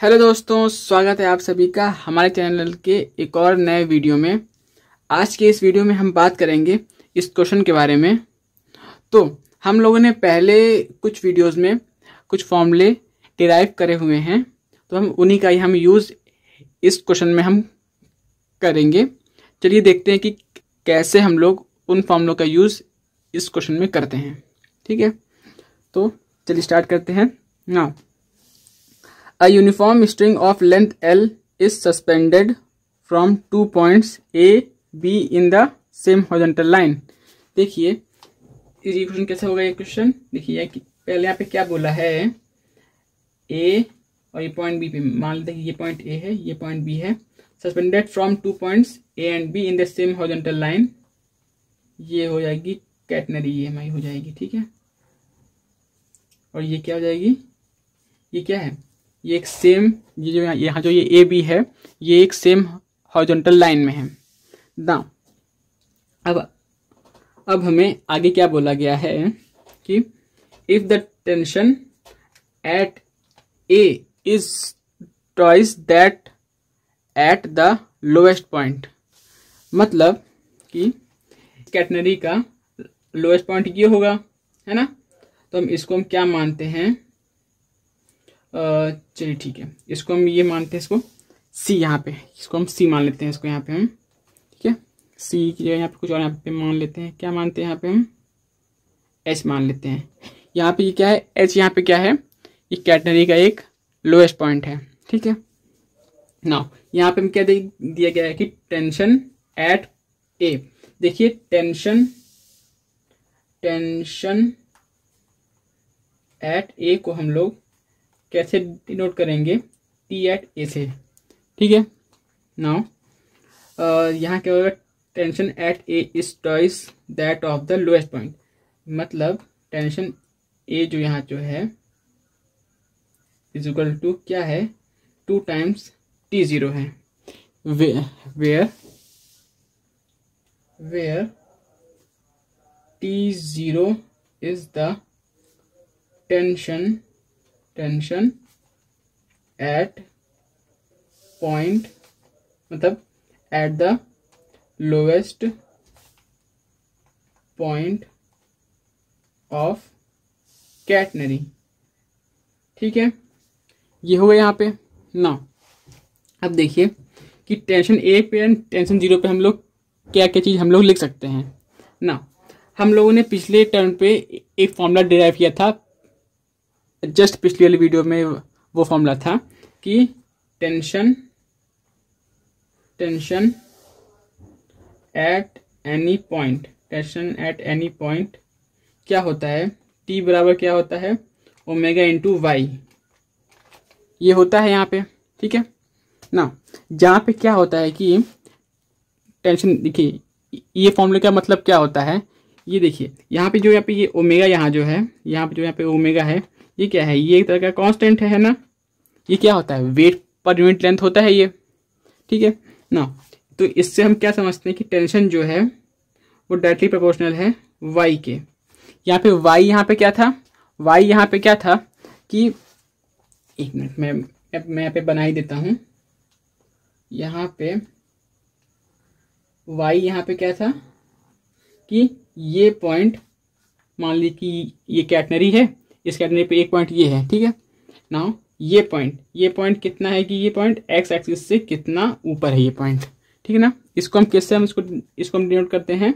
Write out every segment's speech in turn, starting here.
Hello दोस्तों स्वागत है आप सभी का हमारे चैनल के एक और नए वीडियो में आज के इस वीडियो में हम बात करेंगे इस क्वेश्चन के बारे में तो हम लोगों ने पहले कुछ वीडियोस में कुछ फॉर्मूले डिराइव करे हुए हैं तो हम उन्हीं का ही हम यूज़ इस क्वेश्चन में हम करेंगे चलिए देखते हैं कि कैसे हम लोग उन फॉर्मूलों का यूज़ इस क्वेश्चन में करते हैं ठीक है तो चलिए स्टार्ट करते हैं ना A uniform string of length L is suspended from two points A, B in the same horizontal line. देखिए इस क्वेश्चन कैसे होगा ये क्वेश्चन देखिए पहले यहाँ पे क्या बोला है ए और ये पॉइंट बी पे मान लेते हैं ये पॉइंट ए है ये पॉइंट बी है suspended from two points a and b in the same horizontal line ये हो जाएगी कैटनरी ई एम आई हो जाएगी ठीक है और ये क्या हो जाएगी ये क्या है ये एक सेम ये जो यहाँ जो ये ए बी है ये एक सेम हॉर्जेंटल लाइन में है ना अब अब हमें आगे क्या बोला गया है कि if the tension at A is twice that at the lowest point मतलब कि कैटनरी का लोएस्ट पॉइंट ये होगा है ना तो हम इसको हम क्या मानते हैं चलिए ठीक है इसको हम ये मानते हैं इसको सी यहाँ पे इसको हम सी मान लेते हैं इसको यहाँ पे हम ठीक है सी की जगह यहाँ पे कुछ और यहाँ पे मान लेते हैं क्या मानते हैं यहाँ पे हम एच मान लेते हैं यहाँ पे ये क्या है एच यहाँ पे क्या है ये कैटनरी का एक लोएस्ट पॉइंट है ठीक है ना यहाँ पे हम क्या दिया गया है कि टेंशन एट ए देखिए टेंशन टेंशन एट ए को हम लोग कैसे डिनोट करेंगे टी एट ए से ठीक है नाउ यहाँ क्या होगा tension at A is twice that of the lowest point मतलब टेंशन ए जो यहाँ जो है इजिकल टू क्या है टू टाइम्स टी ज़ीरो है where where t zero is the tension tension at point मतलब at the lowest point of catenary ठीक है ये हुआ यहाँ पे ना अब देखिए कि टेंशन ए पे एंड टेंशन जीरो पे हम लोग क्या क्या चीज़ हम लोग लिख सकते हैं ना हम लोगों ने पिछले टर्न पे एक फॉर्मूला डिराइव किया था जस्ट पिछली वाली वीडियो में वो फॉर्मूला था कि tension tension at any point tension at any point क्या होता है टी बराबर क्या होता है ओमेगा इंटू वाई ये होता है यहाँ पे ठीक है ना जहाँ पे क्या होता है कि टेंशन देखिए ये फॉर्मूला का मतलब क्या होता है ये देखिए यहाँ पे जो यहाँ पे ये ओमेगा यहाँ जो है यहाँ पे जो यहाँ पे ओमेगा है ये क्या है ये एक तरह का कांस्टेंट है ना ये क्या होता है वेट पर यूनिट लेंथ होता है ये ठीक है ना तो इससे हम क्या समझते हैं कि टेंशन जो है वो डायरेक्टली प्रोपोर्शनल है वाई के यहाँ पे वाई यहाँ पे क्या था वाई यहाँ पे क्या था कि एक मिनट मैं मैं यहाँ पे बना ही देता हूँ यहाँ पे वाई यहाँ पे क्या था कि ये पॉइंट मान ली कि ये कैटनरी है इस कैटेगरी पे एक पॉइंट ये है ठीक है नाउ ये पॉइंट ये पॉइंट कितना है कि ये पॉइंट एक्स एक्सिस से कितना ऊपर है ये पॉइंट ठीक है ना इसको हम किससे हम इसको इसको हम डिनोट करते हैं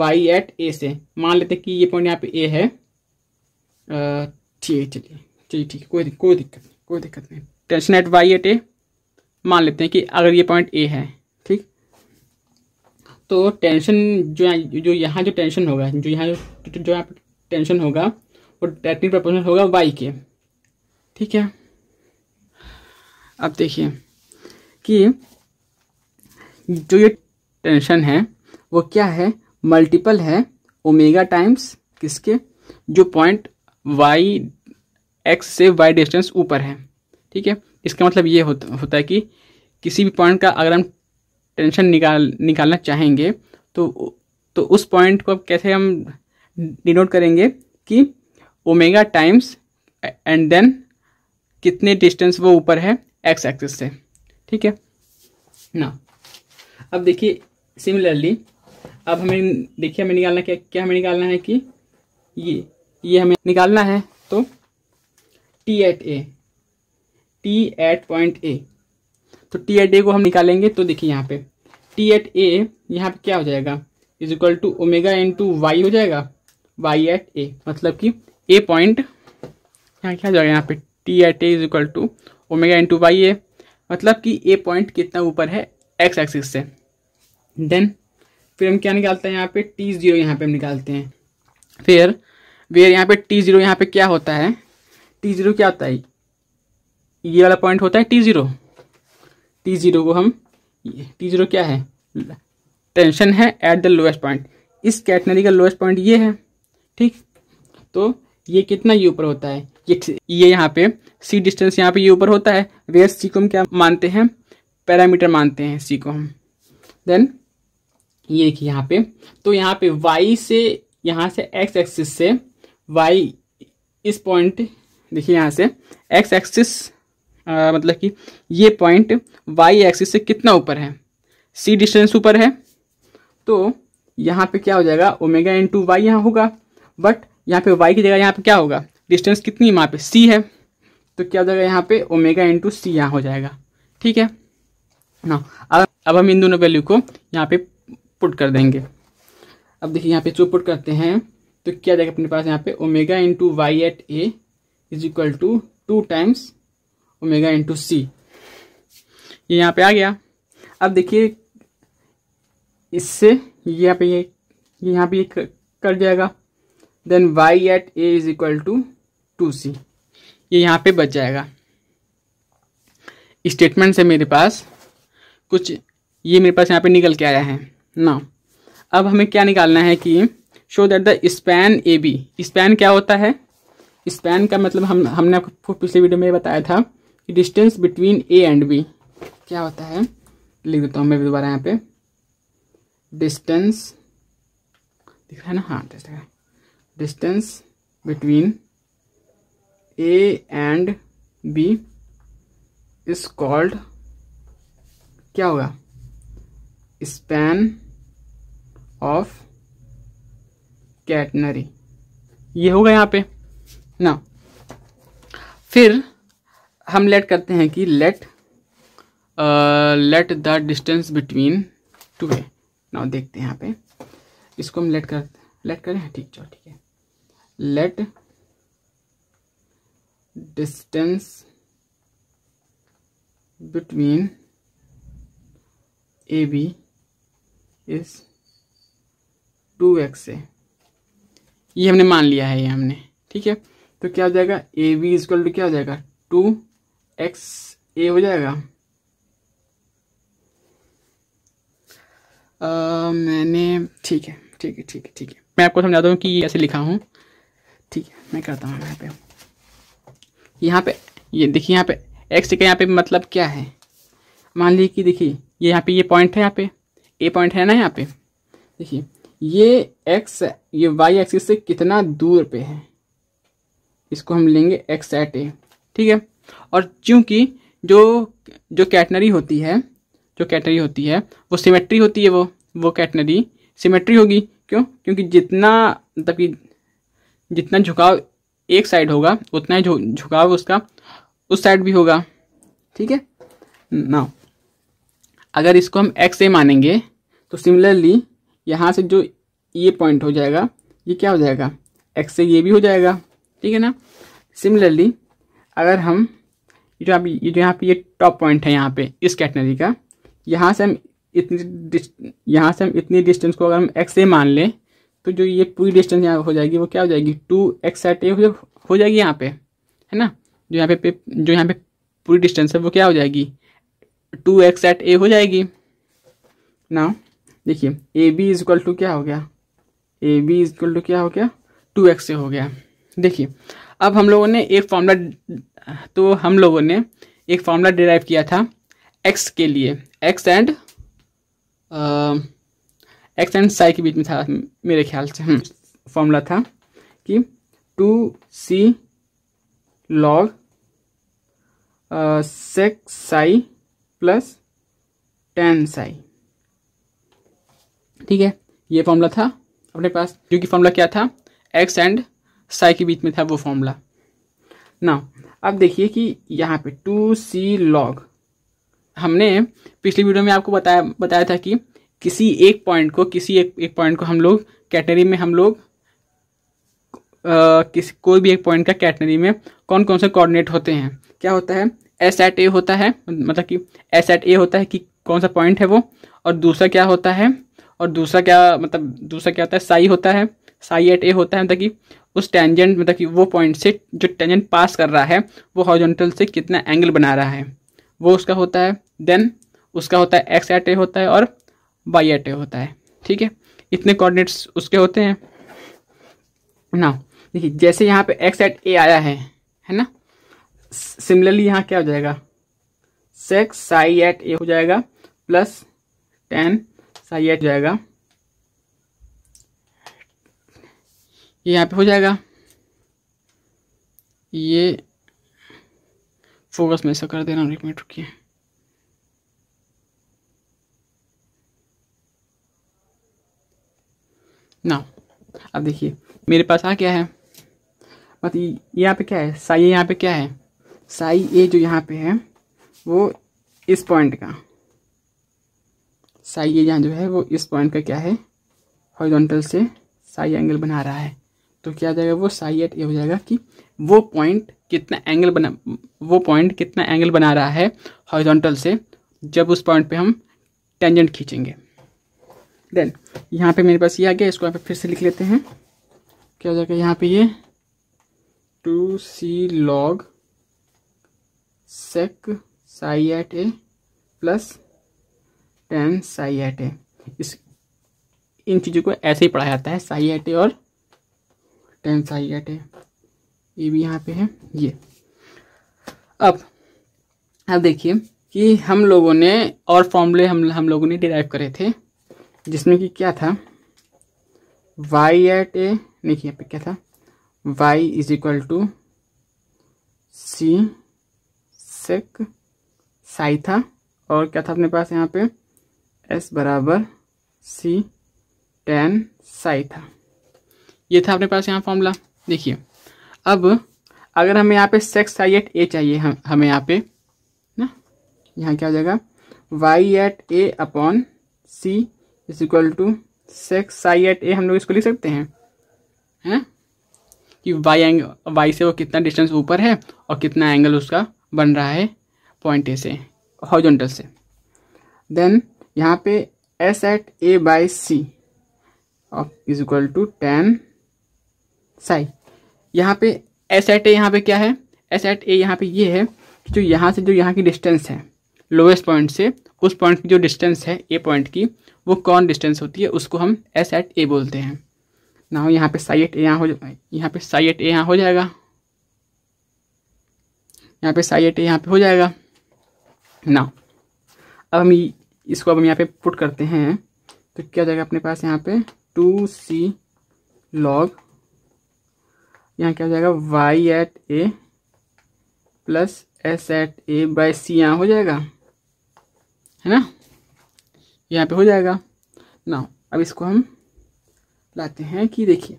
वाई एट ए से मान लेते हैं कि ये पॉइंट यहाँ पे ए है ठीक चलिए चलिए ठीक कोई कोई दिक्कत नहीं कोई दिक्कत नहीं tension at y at a मान लेते हैं कि अगर ये पॉइंट ए है ठीक तो टेंशन जो जो यहाँ जो टेंशन होगा जो यहाँ जो यहाँ पे टेंशन होगा वो डायरेक्टली प्रपोर्शनल होगा वाई के ठीक है अब देखिए कि जो ये टेंशन है वो क्या है मल्टीपल है ओमेगा टाइम्स किसके जो पॉइंट वाई एक्स से वाई डिस्टेंस ऊपर है ठीक है इसका मतलब ये होता होता है कि किसी भी पॉइंट का अगर हम टेंशन निकाल निकालना चाहेंगे तो तो उस पॉइंट को कैसे हम डिनोट करेंगे कि ओमेगा टाइम्स एंड देन कितने डिस्टेंस वो ऊपर है एक्स एक्सिस से ठीक है ना अब देखिए सिमिलरली अब हमें देखिए हमें निकालना क्या क्या हमें निकालना है कि ये ये हमें निकालना है तो t at a t at point a तो टी एट ए को हम निकालेंगे तो देखिए यहाँ पे टी एट ए यहाँ पे क्या हो जाएगा is equal to omega into y हो जाएगा वाई एट ए मतलब कि ए पॉइंट यहाँ क्या जाएगा यहाँ पे t at A is equal to omega into y a मतलब कि ए पॉइंट कितना ऊपर है एक्स एक्सिस से देन फिर हम क्या निकालते हैं यहाँ पे टी ज़ीरो यहाँ पे हम निकालते हैं फिर वेयर यहाँ पे टी ज़ीरो यहाँ पे क्या होता है टी ज़ीरो क्या होता है ये वाला पॉइंट होता है टी ज़ीरो टी ज़ीरो को हम टी ज़ीरो क्या है टेंशन है एट द लोएस्ट पॉइंट इस कैटनरी का लोएस्ट पॉइंट ये है ठीक तो ये कितना ये ऊपर होता है ये ये यहाँ पे सी डिस्टेंस यहाँ पे ये ऊपर होता है वेयर सी को हम क्या मानते हैं पैरामीटर मानते हैं सी को हम देन ये देखिए यहाँ पे तो यहाँ पे वाई से यहाँ से एक्स एक्सिस से वाई इस पॉइंट देखिए यहाँ से एक्स एक्सिस मतलब कि ये पॉइंट वाई एक्सिस से कितना ऊपर है सी डिस्टेंस ऊपर है तो यहाँ पे क्या हो जाएगा ओमेगा इंटू वाई यहाँ होगा बट यहाँ पे वाई की जगह यहाँ पे क्या होगा डिस्टेंस कितनी है वहाँ पे सी है तो क्या हो जाएगा यहाँ पे ओमेगा इंटू सी यहाँ हो जाएगा ठीक है ना अब अब हम इन दोनों वैल्यू को यहाँ पे पुट कर देंगे अब देखिए यहाँ पे जो पुट करते हैं तो क्या जाएगा अपने पास यहाँ पे omega into y at A is equal to two times omega into c ये यहाँ पे आ गया अब देखिए इससे ये यहाँ पे ये यहाँ पे ये कर जाएगा then y at A is equal to two c ये यहाँ पे बच जाएगा स्टेटमेंट से मेरे पास कुछ ये मेरे पास यहाँ पे निकल के आया है ना अब हमें क्या निकालना है कि show that the span a b span क्या होता है स्पैन का मतलब हम हमने आपको पिछले वीडियो में बताया था कि distance between a and b क्या होता है लिख देता हूँ मैं दोबारा यहाँ पे डिस्टेंस दिख रहा है ना हाँ दिख रहा है distance between A and B is called क्या होगा स्पैन ऑफ कैटनरी ये होगा यहाँ पे ना फिर हम लेट करते हैं कि let let the distance between two a ना देखते हैं यहाँ पे इसको हम लेट कर लेट करें ठीक चलो ठीक है let distance between AB is 2x ए ये हमने मान लिया है ये हमने ठीक है तो क्या हो जाएगा ए बी इजक्वल टू क्या हो जाएगा टू एक्स ए हो जाएगा आ, मैंने ठीक है ठीक है ठीक है ठीक है मैं आपको समझाता हूँ कि ये ऐसे लिखा हूँ ठीक है मैं करता हूँ यहाँ पे यहाँ पे ये देखिए यहाँ पे एक्स का यहाँ पे मतलब क्या है मान लीजिए कि देखिए ये यहाँ पे ये पॉइंट है यहाँ पे ए पॉइंट है ना यहाँ पे देखिए ये एक्स ये वाई एक्सिस से कितना दूर पे है इसको हम लेंगे एक्स एट ए ठीक है और चूंकि जो जो कैटनरी होती है जो कैटनरी होती है वो सिमेट्री होती है वो वो कैटनरी सिमेट्री होगी क्यों क्योंकि जितना मतलब कि जितना झुकाव एक साइड होगा उतना ही झुकाव उसका उस साइड भी होगा ठीक है ना अगर इसको हम एक्स ए मानेंगे तो सिमिलरली यहाँ से जो ये पॉइंट हो जाएगा ये क्या हो जाएगा एक्स से ये भी हो जाएगा ठीक है ना सिमिलरली अगर हम ये जो आप ये जो यहाँ पे ये टॉप पॉइंट है यहाँ पे इस कैटनरी का यहाँ से हम इतनी यहाँ से हम इतनी डिस्टेंस को अगर हम एक्स ए मान लें तो जो ये पूरी डिस्टेंस यहाँ हो जाएगी वो क्या हो जाएगी टू एक्स एट ए हो जाएगी यहाँ पे है ना जो यहाँ पे जो यहाँ पे पूरी डिस्टेंस है वो क्या हो जाएगी टू एक्स एट ए हो जाएगी ना देखिए a B is equal to क्या हो गया a B is equal to क्या हो गया टू एक्स ए हो गया देखिए अब हम लोगों ने एक फॉर्मूला तो हम लोगों ने एक फॉर्मूला डिराइव किया था एक्स के लिए x and x and psi के बीच में था मेरे ख्याल से फॉर्मूला हम्म, था कि टू सी log sec psi plus tan psi ठीक है ये फॉर्मूला था अपने पास क्योंकि फॉर्मूला क्या था एक्स एंड साई के बीच में था वो फॉर्मूला ना अब देखिए कि यहाँ पे टू सी लॉग हमने पिछली वीडियो में आपको बताया बताया था कि किसी एक पॉइंट को किसी एक एक पॉइंट को हम लोग कैटनरी में हम लोग किसी कोई भी एक पॉइंट का कैटनरी में कौन कौन से कोऑर्डिनेट होते हैं क्या होता है एस एट ए होता है मतलब कि एस एट ए होता है कि कौन सा पॉइंट है वो और दूसरा क्या होता है और दूसरा क्या मतलब दूसरा क्या होता है साई होता है साई एट ए होता है मतलब कि उस टेंजेंट मतलब कि वो पॉइंट से जो टेंजेंट पास कर रहा है वो हॉरिजॉन्टल से कितना एंगल बना रहा है वो उसका होता है देन उसका होता है एक्स एट ए होता है और बाई एट ए होता है ठीक है इतने कोऑर्डिनेट्स उसके होते हैं ना देखिए जैसे यहाँ पे एक्स एट ए आया है है ना सिमिलरली यहाँ क्या हो जाएगा सेक्स साई एट ए हो जाएगा प्लस टेन साई एट जाएगा ये यहाँ पे हो जाएगा ये फोकस में ऐसा कर देना एक मिनट रुकिए ना अब देखिए मेरे पास आ क्या है मतलब यहाँ पे क्या है साई ए यहाँ पे क्या है साई ए जो यहाँ पे है वो इस पॉइंट का साई ए यहाँ जो है वो इस पॉइंट का क्या है हॉरिजॉन्टल से साई एंगल बना रहा है तो क्या आ जाएगा वो साई एट ये हो जाएगा कि वो पॉइंट कितना एंगल बना वो पॉइंट कितना एंगल बना रहा है हॉरिजॉन्टल से जब उस पॉइंट पे हम टेंजेंट खींचेंगे देन यहाँ पे मेरे पास ये आ गया इसको यहाँ पे फिर से लिख लेते हैं क्या हो जाएगा यहाँ पे ये two C log sec psi at a plus tan psi at a इस इन चीज़ों को ऐसे ही पढ़ाया जाता है साई एट ए और टेन साई एट ए ये भी यहाँ पे है ये अब अब देखिए कि हम लोगों ने और फॉर्मूले हम हम लोगों ने डिराइव करे थे जिसमें कि क्या था वाई एट ए देखिए यहाँ पे क्या था y is equal to c sec psi था और क्या था अपने पास यहाँ पे एस बराबर सी टेन साई था ये था अपने पास यहाँ फॉर्मूला देखिए अब अगर हमें यहाँ पे सेक्स साई एट ए चाहिए हम हमें यहाँ पे ना यहाँ क्या हो जाएगा y at a upon c is equal to sec psi at a हम लोग इसको लिख सकते हैं है? कि वाई एंगल वाई से वो कितना डिस्टेंस ऊपर है और कितना एंगल उसका बन रहा है पॉइंट ए से हॉर्जोंटल से देन यहाँ पे s at a by c of is equal to tan psi यहाँ पे एस एट ए यहाँ पे क्या है एस एट ए यहाँ पे ये यह है कि जो यहाँ से जो यहाँ की डिस्टेंस है लोवेस्ट पॉइंट से उस पॉइंट की जो डिस्टेंस है ए पॉइंट की वो कौन डिस्टेंस होती है उसको हम एस एट ए बोलते हैं ना हो यहाँ पे साई एट ए यहाँ हो यहाँ पे साई एट ए यहाँ हो जाएगा यहाँ पे साई एट ए यहाँ पे हो जाएगा ना अब हम इसको अब हम यहाँ पे पुट करते हैं तो क्या जाएगा अपने पास यहाँ पे टू सी लॉग यहाँ क्या हो जाएगा y at a plus S at a by c यहाँ हो जाएगा है ना यहाँ पे हो जाएगा ना अब इसको हम लाते हैं कि देखिए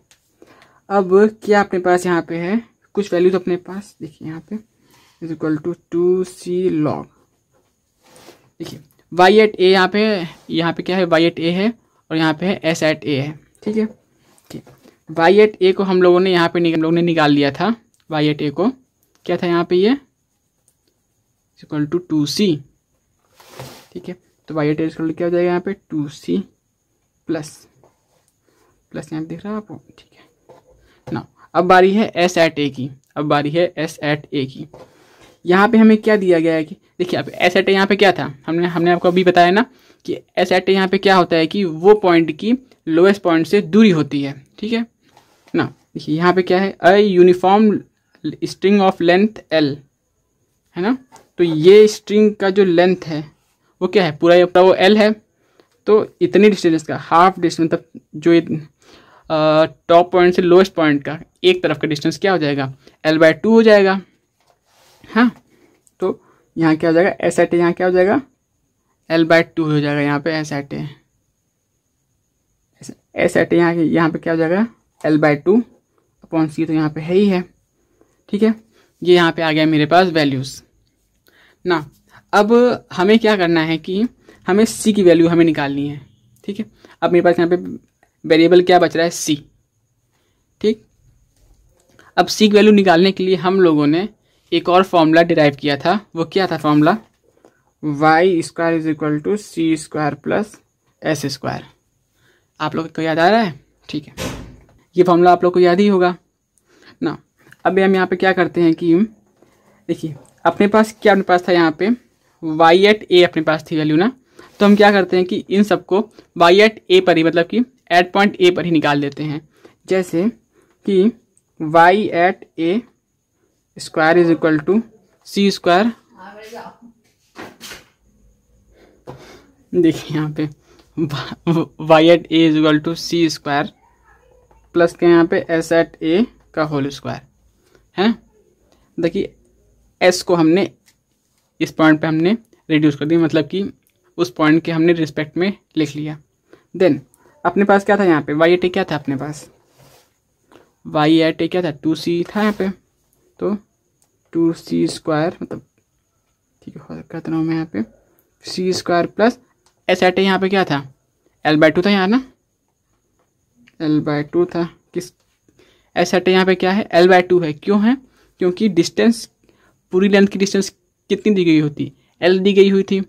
अब क्या अपने पास यहाँ पे है कुछ वैल्यू तो अपने पास देखिए यहाँ पे is equal to two C log देखिए वाई एट ए यहाँ पे यहाँ पे क्या है वाई एट ए है और यहाँ पे है एस एट ए है ठीक है ठीक वाई एट ए को हम लोगों ने यहाँ पे हम लोगों ने निकाल लिया था वाई एट ए को क्या था यहाँ पे ये इक्वल टू टू सी ठीक है तो वाई अटैच कर क्या हो जाएगा यहाँ पे टू सी प्लस प्लस यहाँ दिख रहा है आपको ठीक है ना अब बारी है एस एट ए की अब बारी है एस एट ए की यहाँ पे हमें क्या दिया गया है कि देखिए आप एस एट ए यहाँ पे क्या था हमने हमने आपको अभी बताया ना कि एस एट ए यहाँ पे क्या होता है कि वो पॉइंट की लोएस्ट पॉइंट से दूरी होती है ठीक है ना देखिए यहाँ पे क्या है a uniform string of length l है ना तो ये स्ट्रिंग का जो लेंथ है वो क्या है पूरा ये वो एल है तो इतनी डिस्टेंस का हाफ डिस्टेंस मतलब जो टॉप पॉइंट से लोएस्ट पॉइंट का एक तरफ का डिस्टेंस क्या हो जाएगा एल बाय टू हो जाएगा हाँ तो यहाँ क्या हो जाएगा एस एट यहाँ क्या हो जाएगा एल बाय टू हो जाएगा यहाँ पे एस एट एस एट यहाँ यहाँ पर क्या हो जाएगा L by two upon C तो यहाँ पे है ही है ठीक है ये यहाँ पे आ गया मेरे पास वैल्यूज़ ना अब हमें क्या करना है कि हमें सी की वैल्यू हमें निकालनी है ठीक है अब मेरे पास यहाँ पे वेरिएबल क्या बच रहा है सी ठीक अब सी की वैल्यू निकालने के लिए हम लोगों ने एक और फॉर्मूला डिराइव किया था वो क्या था formula Y square is equal to C square plus S square आप लोग को याद आ रहा है ठीक है ये फॉर्मूला आप लोग को याद ही होगा ना अब हम यहाँ पे क्या करते हैं कि देखिए अपने पास क्या अपने पास था यहाँ पे वाई एट ए अपने पास थी वैल्यू ना तो हम क्या करते हैं कि इन सबको वाई एट ए पर ही मतलब कि एट पॉइंट ए पर ही निकाल देते हैं जैसे कि Y at A square is equal to C square देखिए यहाँ पे Y at A is equal to C square plus के यहाँ पे एस एट ए का होल स्क्वायर है देखिए एस को हमने इस पॉइंट पे हमने रिड्यूस कर दिया मतलब कि उस पॉइंट के हमने रिस्पेक्ट में लिख लिया देन अपने पास क्या था यहाँ पे वाई एट ए क्या था अपने पास वाई एट क्या था टू सी था यहाँ पे तो टू सी स्क्वायर मतलब ठीक है कहता हूँ मैं यहाँ पे C square plus S at यहाँ पे क्या था एल बाई टू था यहाँ ना एल बाई टू था किस एस एट यहाँ पे क्या है एल बाई टू है क्यों है क्योंकि डिस्टेंस पूरी लेंथ की डिस्टेंस कितनी दी गई होती एल दी गई हुई थी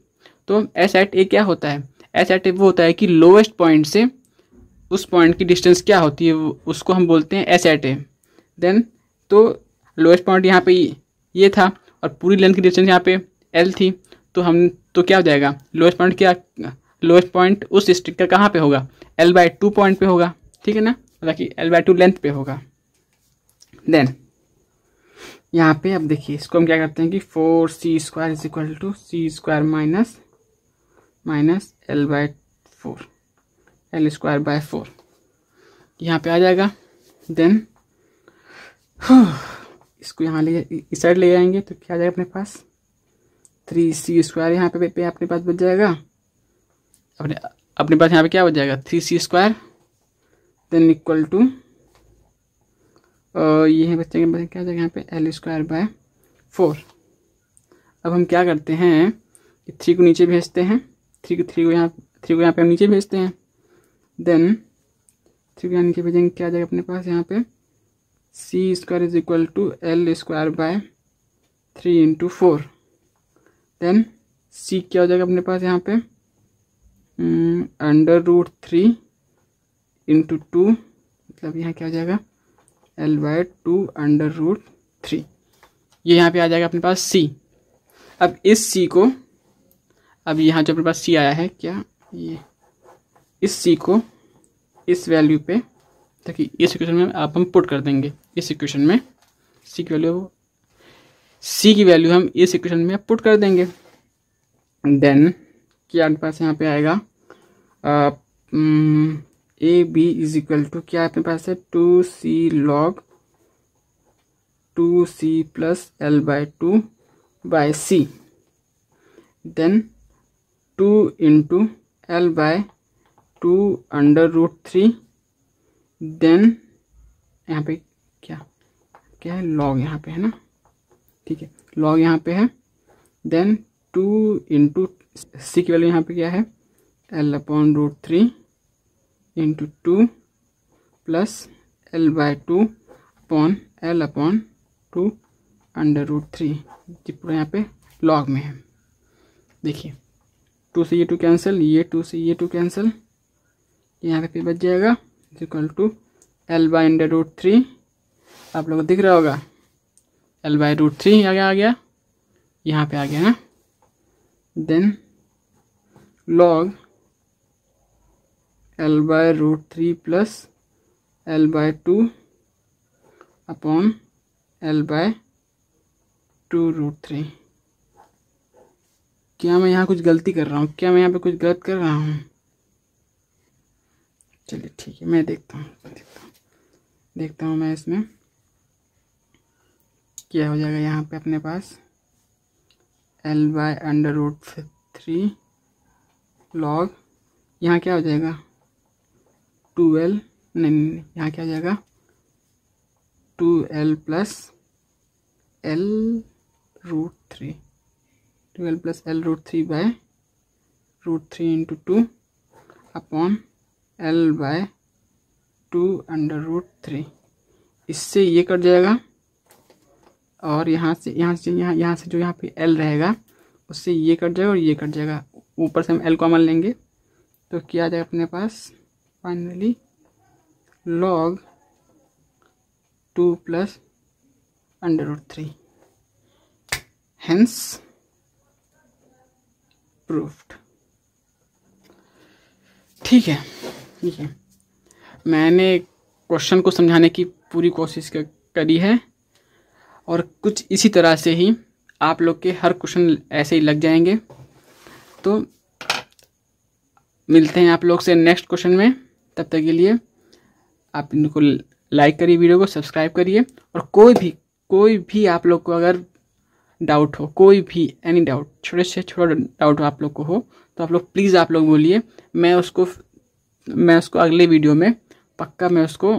तो एस एट ए क्या होता है एस एट ए वो होता है कि लोवेस्ट पॉइंट से उस पॉइंट की डिस्टेंस क्या होती है उसको हम बोलते हैं एस एट ए देन तो लोवेस्ट पॉइंट यहाँ पे ये था और पूरी लेंथ की डिस्टेंस यहाँ पे एल थी तो हम तो क्या हो जाएगा लोवेस्ट पॉइंट क्या लोवेस्ट पॉइंट उस स्टिक का कहाँ पे होगा एल बाई टू पॉइंट पे होगा ठीक है ना मतलब कि एल बाई टू लेंथ पे होगा देन यहाँ पे अब देखिए इसको हम क्या करते हैं कि four C square is equal to C square minus minus L by four L square by four यहाँ पे आ जाएगा देन हाँ, इसको यहाँ ले इस साइड ले जाएंगे तो क्या आ जाएगा अपने पास थ्री सी स्क्वायर यहाँ पे, पे अपने पास बच जाएगा अपने अपने पास यहाँ पे क्या बच जाएगा three C square then equal to ये है बच्चे के क्या जाएगा यहाँ पे एल स्क्वायर बाय फोर अब हम क्या करते हैं कि थ्री को नीचे भेजते हैं थ्री को थ्री को यहाँ थ्री को यहाँ पे हम नीचे भेजते हैं देन थ्री को यहाँ नीचे भेजेंगे क्या जाएगा अपने पास यहाँ पे C square is equal to L square by three into four then C क्या हो जाएगा अपने पास यहाँ पे under root three into two मतलब यहाँ क्या हो जाएगा L Y two under root three ये यहाँ पे आ जाएगा अपने पास सी अब इस सी को अब यहाँ जो अपने पास सी आया है क्या ये इस सी को इस वैल्यू पे ताकि इस इक्वेशन में आप हम पुट कर देंगे इस इक्वेशन में सी की वैल्यू सी की वैल्यू हम इस इक्वेशन में पुट कर देंगे देन क्या अपने पास यहाँ पे आएगा आ, A B is equal to क्या अपने पास है two C log two C plus L by two by C then two into L by two under root three then यहाँ पे क्या क्या है लॉग यहाँ पे है ना ठीक है लॉग यहाँ पे है देन टू इंटू सी की वैल्यू यहाँ पे क्या है L upon root three into two plus L by two upon L upon two under root three जी पूरा यहाँ पे लॉग में है देखिए टू से ये टू कैंसिल ये टू से ये टू कैंसिल यहाँ पे फिर बच जाएगा equal to L by under root three आप लोगों को दिख रहा होगा एल बाय रूट थ्री आगे आ गया यहाँ पे आ गया ना then log L by root three plus L by two upon L by two root three क्या मैं यहाँ कुछ गलती कर रहा हूँ क्या मैं यहाँ पे कुछ गलत कर रहा हूँ चलिए ठीक है मैं देखता हूँ देखता हूँ देखता हूँ मैं इसमें क्या हो जाएगा यहाँ पे अपने पास L by under root three log यहाँ क्या हो जाएगा टू नहीं नहीं यहाँ क्या आ जाएगा two L plus L root three twelve plus L root three by root three into two upon L by two under root three इससे ये कट जाएगा और यहाँ से यहाँ से यहाँ यहाँ से जो यहाँ पे एल रहेगा उससे ये कट जाएगा और ये कट जाएगा ऊपर से हम एल कॉमन लेंगे तो क्या आ जाएगा अपने पास finally log 2 plus under root 3 hence proved ठीक है ठीक है मैंने क्वेश्चन को समझाने की पूरी कोशिश करी है और कुछ इसी तरह से ही आप लोग के हर क्वेश्चन ऐसे ही लग जाएंगे तो मिलते हैं आप लोग से नेक्स्ट क्वेश्चन में तब तक के लिए आप इनको लाइक करिए वीडियो को सब्सक्राइब करिए और कोई भी कोई भी आप लोग को अगर डाउट हो कोई भी एनी डाउट छोटे से छोटा डाउट आप लोग को हो तो आप लोग प्लीज़ आप लोग बोलिए मैं उसको मैं उसको अगले वीडियो में पक्का मैं उसको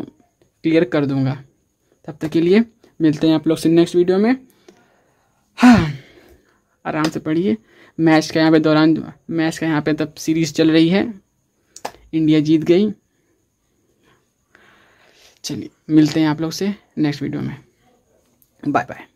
क्लियर कर दूंगा तब तक के लिए मिलते हैं आप लोग से नेक्स्ट वीडियो में हाँ आराम से पढ़िए मैच का यहाँ पे दौरान मैच का यहाँ पे तब सीरीज़ चल रही है इंडिया जीत गई चलिए मिलते हैं आप लोग से नेक्स्ट वीडियो में बाय बाय